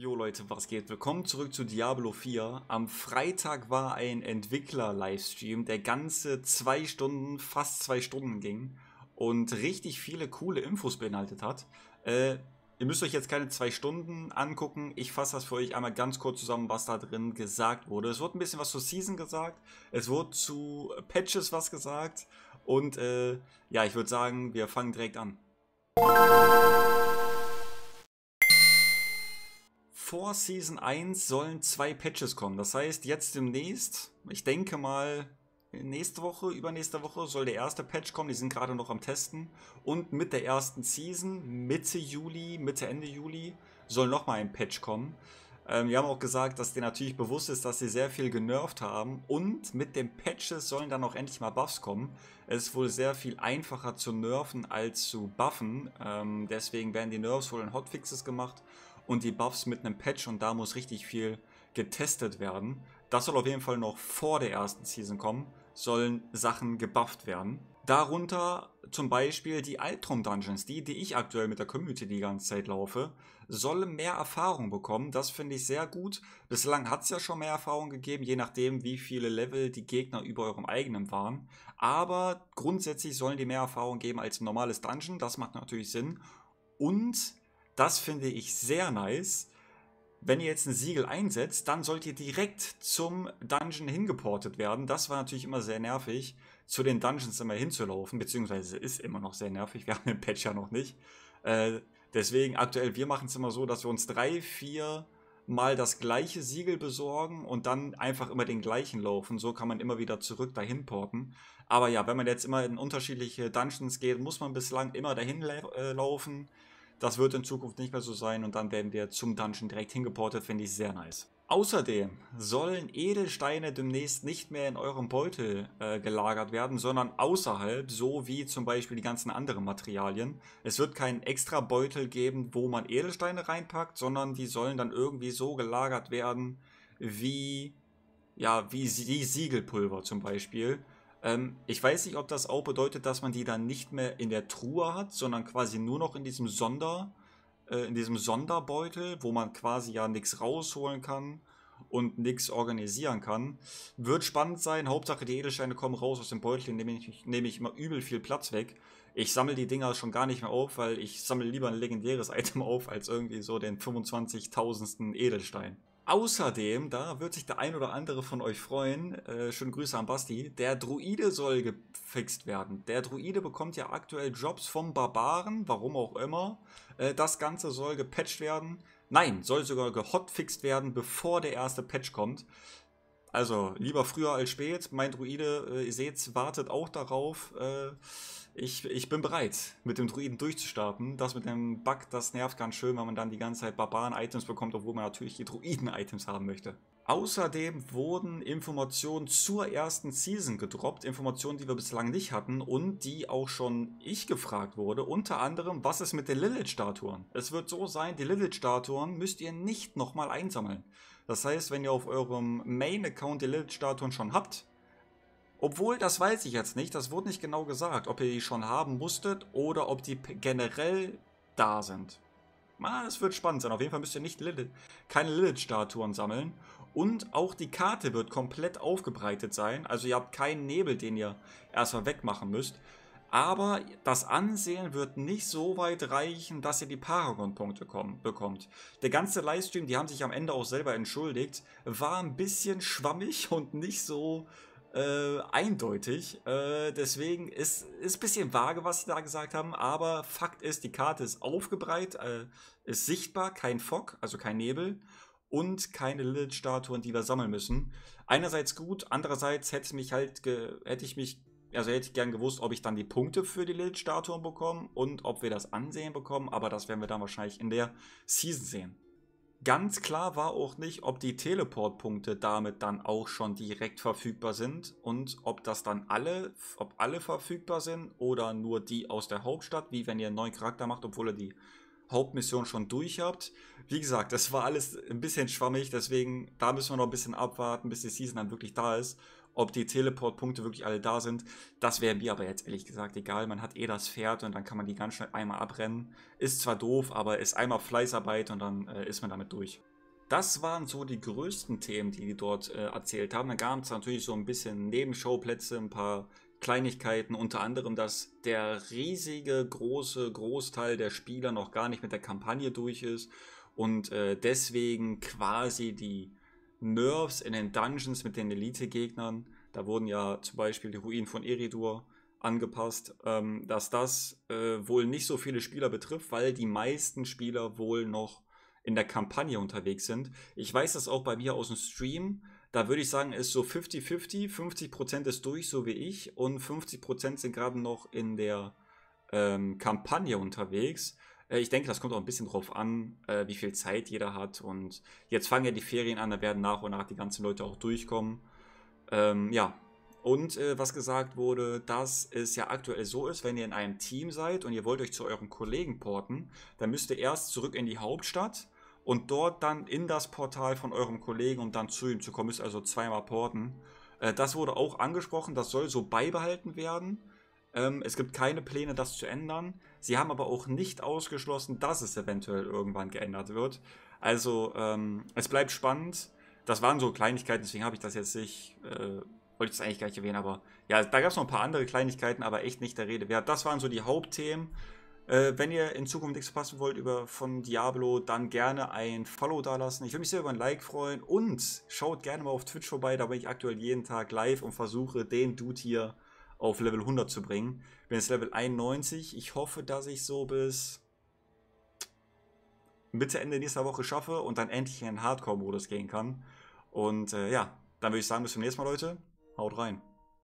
Jo Leute, was geht? Willkommen zurück zu Diablo 4. Am Freitag war ein Entwickler-Livestream, der ganze zwei Stunden, fast zwei Stunden ging und richtig viele coole Infos beinhaltet hat. Äh, ihr müsst euch jetzt keine zwei Stunden angucken. Ich fasse das für euch einmal ganz kurz zusammen, was da drin gesagt wurde. Es wurde ein bisschen was zur Season gesagt, es wurde zu Patches was gesagt und äh, ja, ich würde sagen, wir fangen direkt an vor Season 1 sollen zwei Patches kommen. Das heißt, jetzt demnächst, ich denke mal nächste Woche, übernächste Woche soll der erste Patch kommen. Die sind gerade noch am Testen. Und mit der ersten Season, Mitte Juli, Mitte, Ende Juli, soll nochmal ein Patch kommen. Ähm, wir haben auch gesagt, dass dir natürlich bewusst ist, dass sie sehr viel genervt haben. Und mit den Patches sollen dann auch endlich mal Buffs kommen. Es ist wohl sehr viel einfacher zu nerven als zu buffen. Ähm, deswegen werden die Nerves wohl in Hotfixes gemacht und die Buffs mit einem Patch und da muss richtig viel getestet werden. Das soll auf jeden Fall noch vor der ersten Season kommen, sollen Sachen gebufft werden. Darunter zum Beispiel die Albtraum Dungeons, die, die ich aktuell mit der Community die ganze Zeit laufe, sollen mehr Erfahrung bekommen. Das finde ich sehr gut. Bislang hat es ja schon mehr Erfahrung gegeben, je nachdem, wie viele Level die Gegner über eurem eigenen waren. Aber grundsätzlich sollen die mehr Erfahrung geben als ein normales Dungeon. Das macht natürlich Sinn. Und das finde ich sehr nice. Wenn ihr jetzt ein Siegel einsetzt, dann sollt ihr direkt zum Dungeon hingeportet werden. Das war natürlich immer sehr nervig, zu den Dungeons immer hinzulaufen, beziehungsweise ist immer noch sehr nervig. Wir haben den Patch ja noch nicht. Äh, deswegen aktuell, wir machen es immer so, dass wir uns drei, vier mal das gleiche Siegel besorgen und dann einfach immer den gleichen laufen. So kann man immer wieder zurück dahin porten. Aber ja, wenn man jetzt immer in unterschiedliche Dungeons geht, muss man bislang immer dahin äh, laufen. Das wird in Zukunft nicht mehr so sein und dann werden wir zum Dungeon direkt hingeportet, finde ich sehr nice. Außerdem sollen Edelsteine demnächst nicht mehr in eurem Beutel äh, gelagert werden, sondern außerhalb, so wie zum Beispiel die ganzen anderen Materialien. Es wird keinen extra Beutel geben, wo man Edelsteine reinpackt, sondern die sollen dann irgendwie so gelagert werden, wie, ja, wie Sie Siegelpulver zum Beispiel. Ähm, ich weiß nicht, ob das auch bedeutet, dass man die dann nicht mehr in der Truhe hat, sondern quasi nur noch in diesem Sonder, äh, in diesem Sonderbeutel, wo man quasi ja nichts rausholen kann und nichts organisieren kann. Wird spannend sein. Hauptsache, die Edelsteine kommen raus aus dem Beutel, nehme ich, nehme ich immer übel viel Platz weg. Ich sammle die Dinger schon gar nicht mehr auf, weil ich sammle lieber ein legendäres Item auf, als irgendwie so den 25.000. Edelstein. Außerdem, da wird sich der ein oder andere von euch freuen, äh, schöne Grüße an Basti, der Druide soll gefixt werden. Der Druide bekommt ja aktuell Jobs vom Barbaren, warum auch immer. Äh, das Ganze soll gepatcht werden. Nein, soll sogar gehotfixt werden, bevor der erste Patch kommt. Also lieber früher als spät. Mein Druide, äh, ihr seht, wartet auch darauf. Äh, ich, ich bin bereit, mit dem Druiden durchzustarten. Das mit dem Bug, das nervt ganz schön, weil man dann die ganze Zeit Barbaren-Items bekommt, obwohl man natürlich die Druiden-Items haben möchte. Außerdem wurden Informationen zur ersten Season gedroppt, Informationen, die wir bislang nicht hatten und die auch schon ich gefragt wurde, unter anderem, was ist mit den Lilith-Statuen? Es wird so sein, die Lilith-Statuen müsst ihr nicht nochmal einsammeln. Das heißt, wenn ihr auf eurem Main-Account die Lilith-Statuen schon habt, obwohl, das weiß ich jetzt nicht, das wurde nicht genau gesagt, ob ihr die schon haben musstet oder ob die generell da sind. Ah, es wird spannend sein. Auf jeden Fall müsst ihr nicht Lilith, keine Lilith-Statuen sammeln. Und auch die Karte wird komplett aufgebreitet sein. Also ihr habt keinen Nebel, den ihr erstmal wegmachen müsst. Aber das Ansehen wird nicht so weit reichen, dass ihr die Paragon-Punkte bekommt. Der ganze Livestream, die haben sich am Ende auch selber entschuldigt, war ein bisschen schwammig und nicht so äh, eindeutig. Äh, deswegen ist es ein bisschen vage, was sie da gesagt haben. Aber Fakt ist, die Karte ist aufgebreitet, äh, ist sichtbar, kein Fock, also kein Nebel und keine Lilith-Statuen, die wir sammeln müssen. Einerseits gut, andererseits hätte, mich halt hätte ich mich, also hätte ich gern gewusst, ob ich dann die Punkte für die Lilith-Statuen bekomme und ob wir das Ansehen bekommen, aber das werden wir dann wahrscheinlich in der Season sehen. Ganz klar war auch nicht, ob die Teleport-Punkte damit dann auch schon direkt verfügbar sind und ob das dann alle, ob alle verfügbar sind oder nur die aus der Hauptstadt, wie wenn ihr einen neuen Charakter macht, obwohl ihr die Hauptmission schon durch habt. Wie gesagt, das war alles ein bisschen schwammig, deswegen da müssen wir noch ein bisschen abwarten, bis die Season dann wirklich da ist. Ob die Teleport-Punkte wirklich alle da sind, das wäre mir aber jetzt ehrlich gesagt egal. Man hat eh das Pferd und dann kann man die ganz schnell einmal abrennen. Ist zwar doof, aber ist einmal Fleißarbeit und dann äh, ist man damit durch. Das waren so die größten Themen, die die dort äh, erzählt haben. Dann gab es natürlich so ein bisschen Nebenschauplätze, ein paar Kleinigkeiten, unter anderem, dass der riesige, große Großteil der Spieler noch gar nicht mit der Kampagne durch ist und äh, deswegen quasi die Nerves in den Dungeons mit den Elite-Gegnern, da wurden ja zum Beispiel die Ruinen von Eridur angepasst, ähm, dass das äh, wohl nicht so viele Spieler betrifft, weil die meisten Spieler wohl noch in der Kampagne unterwegs sind. Ich weiß das auch bei mir aus dem Stream, da würde ich sagen, ist so 50-50. 50 Prozent ist durch, so wie ich. Und 50 Prozent sind gerade noch in der ähm, Kampagne unterwegs. Äh, ich denke, das kommt auch ein bisschen drauf an, äh, wie viel Zeit jeder hat. Und jetzt fangen ja die Ferien an, da werden nach und nach die ganzen Leute auch durchkommen. Ähm, ja. Und äh, was gesagt wurde, dass es ja aktuell so ist, wenn ihr in einem Team seid und ihr wollt euch zu euren Kollegen porten, dann müsst ihr erst zurück in die Hauptstadt und dort dann in das Portal von eurem Kollegen, um dann zu ihm zu kommen, ist also zweimal porten. Äh, das wurde auch angesprochen, das soll so beibehalten werden. Ähm, es gibt keine Pläne, das zu ändern. Sie haben aber auch nicht ausgeschlossen, dass es eventuell irgendwann geändert wird. Also ähm, es bleibt spannend. Das waren so Kleinigkeiten, deswegen habe ich das jetzt nicht, äh, wollte ich das eigentlich gar nicht erwähnen, aber ja, da gab es noch ein paar andere Kleinigkeiten, aber echt nicht der Rede wert. Das waren so die Hauptthemen. Äh, wenn ihr in Zukunft nichts verpassen wollt über von Diablo, dann gerne ein Follow dalassen. Ich würde mich sehr über ein Like freuen und schaut gerne mal auf Twitch vorbei. Da bin ich aktuell jeden Tag live und versuche den Dude hier auf Level 100 zu bringen. Bin jetzt Level 91. Ich hoffe, dass ich so bis Mitte, Ende nächster Woche schaffe und dann endlich in Hardcore-Modus gehen kann. Und äh, ja, dann würde ich sagen, bis zum nächsten Mal, Leute. Haut rein.